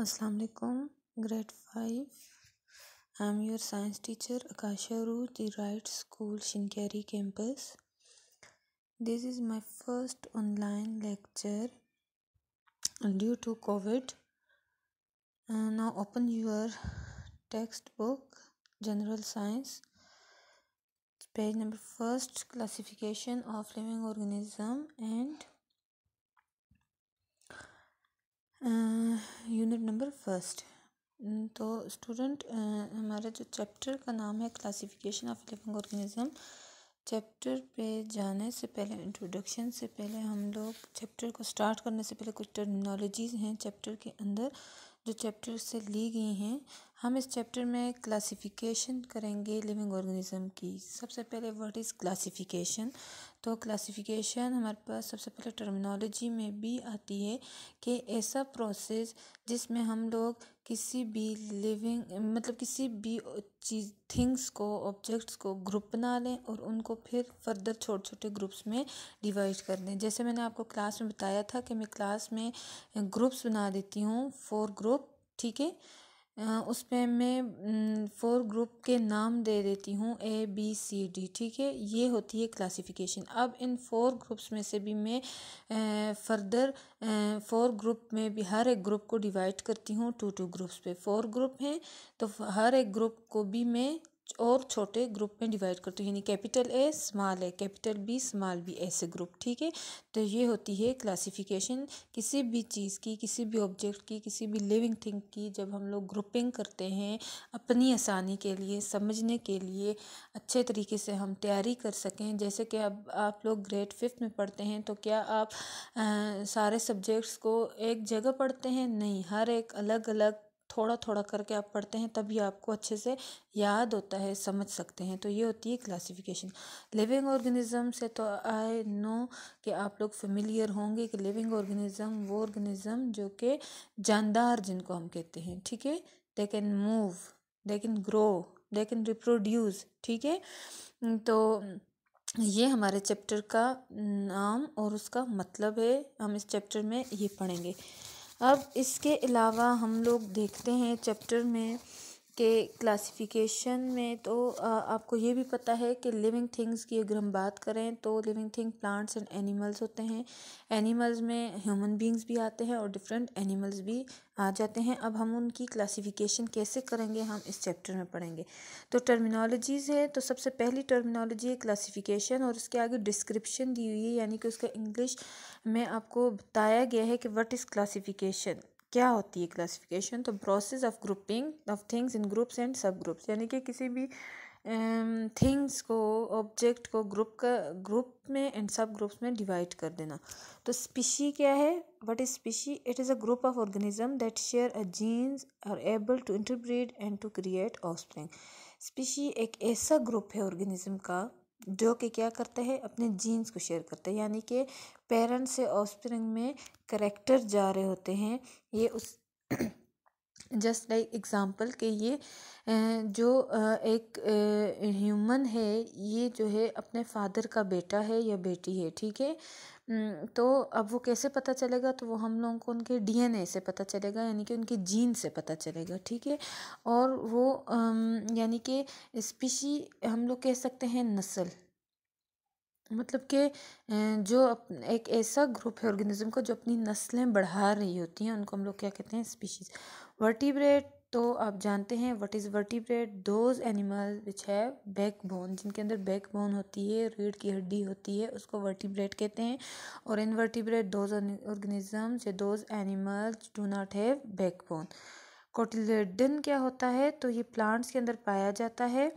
अस्सलाम वालेकुम grade 5 i am your science teacher akasha Ru, the right school shinkari campus this is my first online lecture due to covid uh, now open your textbook general science page number first classification of living organism and unit number first तो student हमारा जो chapter का नाम है classification of living organism chapter पे जाने से पहले इंट्रोडक्शन से पहले हम लोग चैप्टर को स्टार्ट करने से पहले कुछ टर्मिनोलॉजीज़ हैं चैप्टर के अंदर जो चैप्टर से ली गई हैं हम इस चैप्टर में क्लासिफिकेशन करेंगे लिविंग ऑर्गेनिज्म की सबसे पहले व्हाट इज़ क्लासिफिकेशन तो क्लासिफिकेशन हमारे पास सबसे पहले टर्मिनोलॉजी में भी आती है कि ऐसा प्रोसेस जिसमें हम लोग किसी भी लिविंग मतलब किसी भी चीज थिंग्स को ऑब्जेक्ट्स को ग्रुप बना लें और उनको फिर फर्दर छोटे छोटे ग्रुप्स में डिवाइड कर दें जैसे मैंने आपको क्लास में बताया था कि मैं क्लास में ग्रुप्स बना देती हूँ फोर ग्रुप ठीक है उसमें मैं फोर ग्रुप के नाम दे देती हूँ ए बी सी डी ठीक है ये होती है क्लासिफिकेशन अब इन फोर ग्रुप्स में से भी मैं फर्दर फोर ग्रुप में भी हर एक ग्रुप को डिवाइड करती हूँ टू टू ग्रुप्स पे फोर ग्रुप हैं तो हर एक ग्रुप को भी मैं और छोटे ग्रुप में डिवाइड करते हैं यानी capital A small A capital B small B ऐसे ग्रुप ठीक है तो ये होती है क्लासिफिकेशन किसी भी चीज़ की किसी भी ऑब्जेक्ट की किसी भी लिविंग थिंग की जब हम लोग ग्रुपिंग करते हैं अपनी आसानी के लिए समझने के लिए अच्छे तरीके से हम तैयारी कर सकें जैसे कि अब आप लोग ग्रेड फिफ्थ में पढ़ते हैं तो क्या आप आ, सारे सब्जेक्ट्स को एक जगह पढ़ते हैं नहीं हर एक अलग अलग थोड़ा थोड़ा करके आप पढ़ते हैं तभी आपको अच्छे से याद होता है समझ सकते हैं तो ये होती है क्लासिफिकेशन लिविंग ऑर्गेनिज्म से तो आई नो कि आप लोग फेमिलियर होंगे कि लिविंग ऑर्गेनिज्म वो ऑर्गेनिज्म जो कि जानदार जिनको हम कहते हैं ठीक है they can move they can grow they can reproduce ठीक है तो ये हमारे चैप्टर का नाम और उसका मतलब है हम इस चैप्टर में ये पढ़ेंगे अब इसके अलावा हम लोग देखते हैं चैप्टर में के क्लासिफिकेशन में तो आपको ये भी पता है कि लिविंग थिंग्स की अगर हम बात करें तो living thing plants and animals होते हैं एनिमल्स में ह्यूमन बींग्स भी आते हैं और डिफरेंट एनिमल्स भी आ जाते हैं अब हम उनकी क्लासिफिकेशन कैसे करेंगे हम इस चैप्टर में पढ़ेंगे तो टर्मिनोलॉजीज़ है तो सबसे पहली टर्मिनोलॉजी है क्लासिफिकेशन और उसके आगे डिस्क्रिप्शन दी हुई है यानी कि उसका इंग्लिश में आपको बताया गया है कि वट इज़ क्लासीफिकेशन क्या होती है क्लासिफिकेशन तो process of grouping of things in groups and sub groups यानी कि किसी भी थिंग्स को ऑब्जेक्ट को ग्रुप का ग्रुप में एंड सब ग्रुप्स में डिवाइड कर देना तो स्पीशी क्या है what is species it is a group of organism that share a genes are able to interbreed and to create offspring species एक ऐसा ग्रुप है ऑर्गेनिज्म का जो कि क्या करते हैं अपने जीन्स को शेयर करते हैं यानी कि पेरेंट्स से ऑफ्स्प्रिंग में करेक्टर जा रहे होते हैं ये उस जस्ट लाइक एग्ज़ाम्पल कि ये जो एक ह्यूमन है ये जो है अपने फादर का बेटा है या बेटी है ठीक है तो अब वो कैसे पता चलेगा तो वो हम लोगों को उनके डीएनए से पता चलेगा यानी कि उनके जीन से पता चलेगा ठीक है और वो यानी कि स्पीशी हम लोग कह सकते हैं नस्ल मतलब के जो एक ऐसा ग्रुप है ऑर्गेनिज्म का जो अपनी नस्लें बढ़ा रही होती हैं उनको हम लोग क्या कहते हैं स्पीशीज़ वर्टिब्रेट तो आप जानते हैं what is vertebrate those animal which है बैक बोन जिनके अंदर बैक बोन होती है रीढ़ की हड्डी होती है उसको वर्टिब्रेट कहते हैं और इन वर्टिब्रेट दोज ऑर्गेनिजम्स या those animals do not have backbone cotyledon क्या होता है तो ये प्लांट्स के अंदर पाया जाता है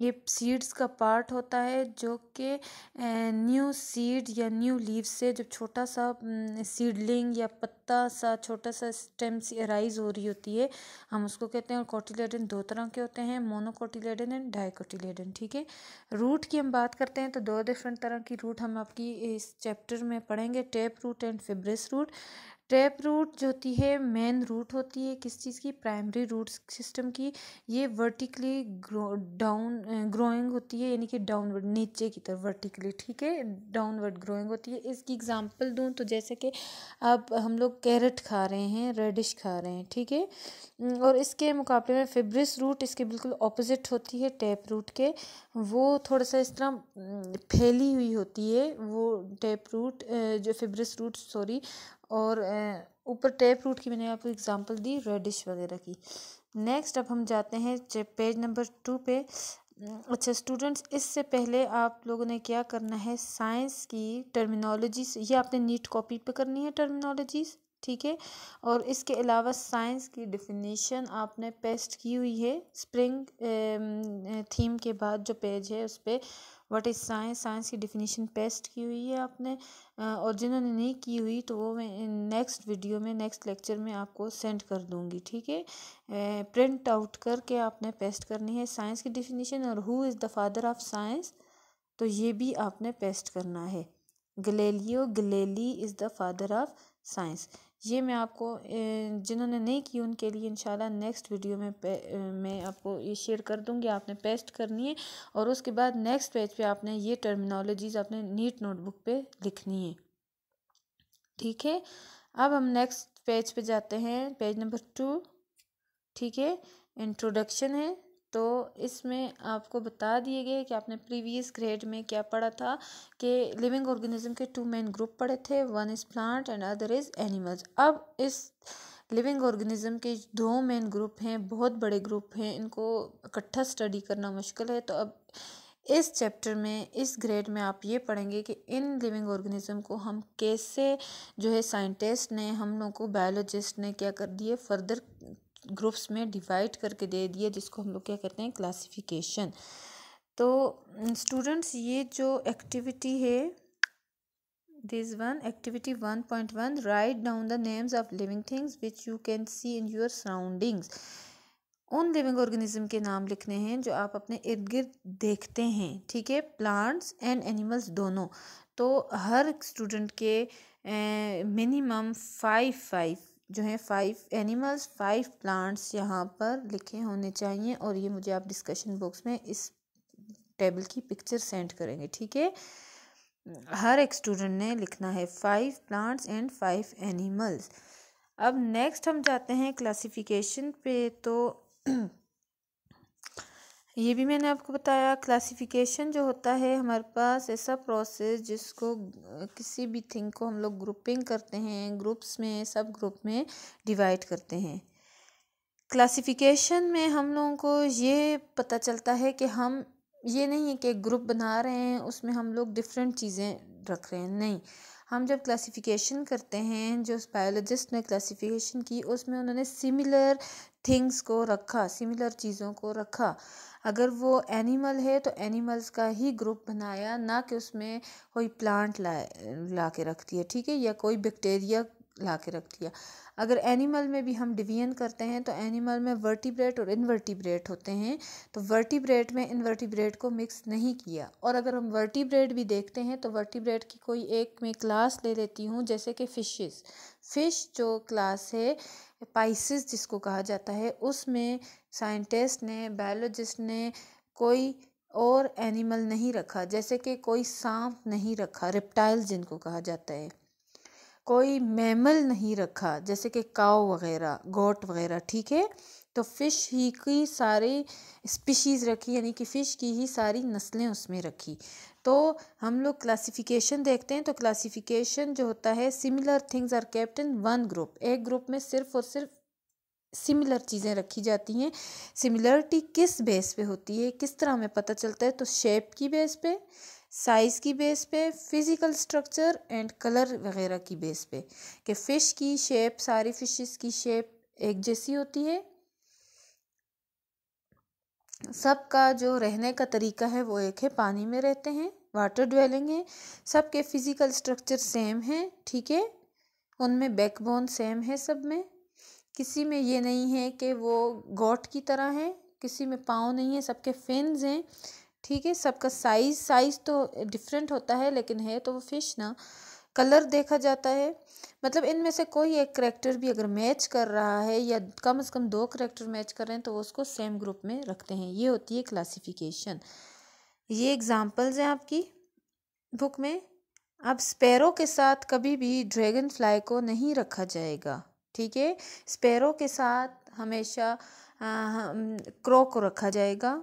ये सीड्स का पार्ट होता है जो कि न्यू सीड या न्यू लीव से जब छोटा सा सीडलिंग या पत्ता सा छोटा सा स्टेम राइज हो रही होती है हम उसको कहते हैं और कॉटिलेडन दो तरह के होते हैं मोनोकोटिलेडन एंड डाइकोटिलेडन ठीक है रूट की हम बात करते हैं तो दो डिफरेंट तरह की रूट हम आपकी इस चैप्टर में पढ़ेंगे tap root and fibrous root tap root जो होती है मेन रूट होती है किस चीज़ की प्राइमरी रूट सिस्टम की ये वर्टिकली ग्रो डाउन ग्रोइंग होती है यानी कि डाउनवर्ड नीचे की तरफ वर्टिकली ठीक है डाउनवर्ड ग्रोइंग होती है इसकी एग्जांपल दूँ तो जैसे कि अब हम लोग कैरेट खा रहे हैं रेडिश खा रहे हैं ठीक है और इसके मुकाबले में फेब्रिस रूट इसके बिल्कुल अपोजिट होती है टैप रूट के वो थोड़ा सा इस तरह फैली हुई होती है वो टैप रूट जो फेब्रिस रूट सॉरी और ऊपर टेप रूट की मैंने आपको एग्जांपल दी रेडिश वगैरह की नेक्स्ट अब हम जाते हैं पेज नंबर टू पे अच्छा स्टूडेंट्स इससे पहले आप लोगों ने क्या करना है साइंस की टर्मिनोलॉजीज ये आपने नीट कॉपी पे करनी है टर्मिनोलॉजीज ठीक है और इसके अलावा साइंस की डिफिनेशन आपने पेस्ट की हुई है स्प्रिंग थीम के बाद जो पेज है उस पर व्हाट इज़ साइंस साइंस की डिफिनीशन पेस्ट की हुई है आपने और जिन्होंने नहीं की हुई तो वो मैं नेक्स्ट वीडियो में नेक्स्ट लेक्चर में आपको सेंड कर दूँगी ठीक है प्रिंट आउट करके आपने पेस्ट करनी है साइंस की डिफिनीशन और who is the father of science तो ये भी आपने पेस्ट करना है Galileo Galilei is the father of science ये मैं आपको जिन्होंने नहीं की उनके लिए इंशाल्लाह नेक्स्ट वीडियो में मैं आपको ये शेयर कर दूंगी आपने पेस्ट करनी है और उसके बाद नेक्स्ट पेज पे आपने ये टर्मिनोलॉजीज़ आपने नीट नोटबुक पे लिखनी है ठीक है अब हम नेक्स्ट पेज पे जाते हैं पेज नंबर टू ठीक है इंट्रोडक्शन है तो इसमें आपको बता दिए गए कि आपने प्रीवियस ग्रेड में क्या पढ़ा था कि लिविंग ऑर्गेनिज्म के टू मेन ग्रुप पढ़े थे one is plant and other is animals अब इस लिविंग ऑर्गेनिज्म के दो मेन ग्रुप हैं बहुत बड़े ग्रुप हैं इनको इकट्ठा स्टडी करना मुश्किल है तो अब इस चैप्टर में इस ग्रेड में आप ये पढ़ेंगे कि इन लिविंग ऑर्गेनिज्म को हम कैसे जो है साइंटिस्ट ने हम लोग को बायोलॉजिस्ट ने क्या कर दिए फर्दर ग्रुप्स में डिवाइड करके दे दिए जिसको हम लोग क्या कहते हैं क्लासिफिकेशन तो स्टूडेंट्स ये जो एक्टिविटी है activity one point one write down the names of living things which you can see in your surroundings उन लिविंग ऑर्गेनिज्म के नाम लिखने हैं जो आप अपने इर्द गिर्द देखते हैं ठीक है प्लांट्स एंड एनिमल्स दोनों तो हर स्टूडेंट के मिनिमम फाइव फाइव जो है फाइव एनिमल्स फाइव प्लांट्स यहाँ पर लिखे होने चाहिए और ये मुझे आप डिस्कशन बॉक्स में इस टेबल की पिक्चर सेंड करेंगे ठीक है हर एक स्टूडेंट ने लिखना है five plants and five animals अब नेक्स्ट हम जाते हैं क्लासिफिकेशन पे तो ये भी मैंने आपको बताया क्लासिफिकेशन जो होता है हमारे पास ऐसा प्रोसेस जिसको किसी भी थिंग को हम लोग ग्रुपिंग करते हैं ग्रुप्स में सब ग्रुप में डिवाइड करते हैं क्लासिफिकेशन में हम लोगों को ये पता चलता है कि हम ये नहीं है कि ग्रुप बना रहे हैं उसमें हम लोग डिफरेंट चीज़ें रख रहे हैं नहीं हम जब क्लासिफिकेशन करते हैं जो बायोलॉजिस्ट ने क्लासिफिकेशन की उसमें उन्होंने सिमिलर थिंग्स को रखा सिमिलर चीज़ों को रखा अगर वो एनिमल है तो एनिमल्स का ही ग्रुप बनाया ना कि उसमें कोई प्लांट ला ला के रख दिया ठीक है या कोई बैक्टीरिया ला के रख दिया अगर एनिमल में भी हम डिवीजन करते हैं तो एनिमल में वर्टिब्रेट और इनवर्टिब्रेट होते हैं तो वर्टिब्रेट में इनवर्टिब्रेट को मिक्स नहीं किया और अगर हम वर्टिब्रेट भी देखते हैं तो वर्टिब्रेट की कोई एक में क्लास ले लेती हूँ जैसे कि फिशेस फिश जो क्लास है पाइसिस जिसको कहा जाता है उसमें साइंटिस्ट ने बायोलॉजिस्ट ने कोई और एनिमल नहीं रखा जैसे कि कोई सांप नहीं रखा रिप्टाइल जिनको कहा जाता है कोई मैमल नहीं रखा जैसे कि काओ वगैरह गोट वगैरह ठीक है तो फ़िश ही की सारी स्पीशीज़ रखी यानी कि फ़िश की ही सारी नस्लें उसमें रखी तो हम लोग क्लासिफिकेशन देखते हैं तो क्लासिफिकेशन जो होता है similar things are kept in one group एक ग्रुप में सिर्फ और सिर्फ सिमिलर चीज़ें रखी जाती हैं सिमिलरिटी किस बेस पे होती है किस तरह हमें पता चलता है तो शेप की बेस पे साइज़ की बेस पे फिज़िकल स्ट्रक्चर एंड कलर वगैरह की बेस पे कि फ़िश की शेप सारी फिशेस की शेप एक जैसी होती है सबका जो रहने का तरीका है वो एक है पानी में रहते हैं वाटर ड्वेलिंग है सबके फिज़िकल स्ट्रक्चर सेम हैं ठीक है उनमें बैकबोन सेम है सब में किसी में ये नहीं है कि वो गोट की तरह है किसी में पाँव नहीं है सबके फिन्स हैं ठीक है सबका साइज़ साइज़ तो डिफरेंट होता है लेकिन है तो वो फ़िश ना कलर देखा जाता है मतलब इनमें से कोई एक करेक्टर भी अगर मैच कर रहा है या कम से कम दो करेक्टर मैच कर रहे हैं तो वो उसको सेम ग्रुप में रखते हैं ये होती है क्लासिफिकेशन ये एग्ज़ाम्पल्स हैं आपकी बुक में अब स्पैरो के साथ कभी भी ड्रैगन फ्लाई को नहीं रखा जाएगा ठीक है स्पैरो के साथ हमेशा क्रो को रखा जाएगा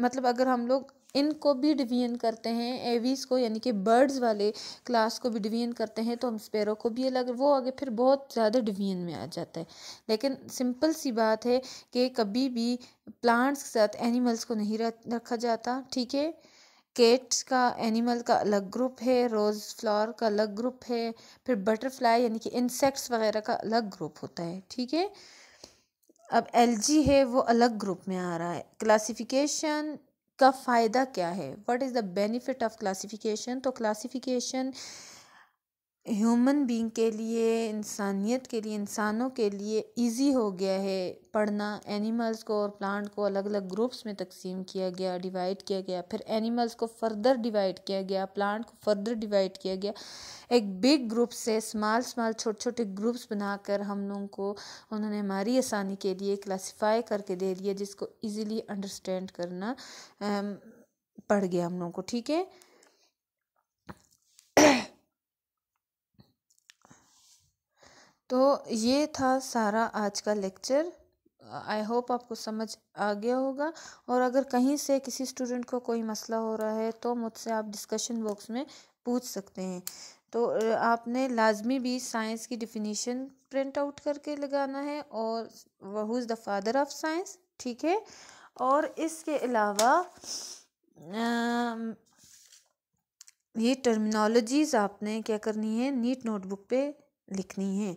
मतलब अगर हम लोग इनको भी डिवीजन करते हैं एवीज को यानी कि बर्ड्स वाले क्लास को भी डिवीजन करते हैं तो हम स्पैरो को भी अलग वो आगे फिर बहुत ज़्यादा डिवीजन में आ जाता है लेकिन सिंपल सी बात है कि कभी भी प्लांट्स के साथ एनिमल्स को नहीं रखा जाता ठीक है केट्स का एनिमल का अलग ग्रुप है रोज़ फ्लावर का अलग ग्रुप है फिर बटरफ्लाई यानी कि इंसेक्ट्स वगैरह का अलग ग्रुप होता है ठीक है अब एलजी है वो अलग ग्रुप में आ रहा है क्लासिफिकेशन का फ़ायदा क्या है what is the benefit of classification तो क्लासिफिकेशन ह्यूमन बींग के लिए इंसानियत के लिए इंसानों के लिए ईज़ी हो गया है पढ़ना एनिमल्स को और प्लांट को अलग अलग ग्रुप्स में तकसीम किया गया डिवाइड किया गया फिर एनिमल्स को फर्दर डिवाइड किया गया प्लांट को फर्दर डिवाइड किया गया एक बिग ग्रुप से स्मॉल स्मॉल छोटे छोटे ग्रुप्स बनाकर हम लोगों को उन्होंने हमारी आसानी के लिए क्लासीफाई करके दे दिया जिसको ईजीली अंडरस्टैंड करना पड़ गया हम लोगों को ठीक है तो ये था सारा आज का लेक्चर आई होप आपको समझ आ गया होगा और अगर कहीं से किसी स्टूडेंट को कोई मसला हो रहा है तो मुझसे आप डिस्कशन बॉक्स में पूछ सकते हैं तो आपने लाजमी भी साइंस की डिफिनीशन प्रिंट आउट करके लगाना है और वह is the father of science ठीक है और इसके अलावा ये टर्मिनोलॉजीज़ आपने क्या करनी है नीट नोटबुक पे लिखनी है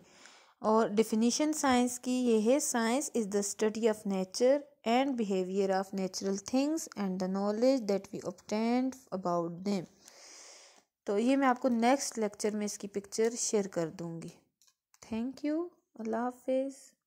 और डिफिनीशन साइंस की ये है science is the study of nature and behaviour of natural things and the knowledge that we obtained about them तो ये मैं आपको नेक्स्ट लेक्चर में इसकी पिक्चर शेयर कर दूँगी थैंक यू अल्लाह हाफिज़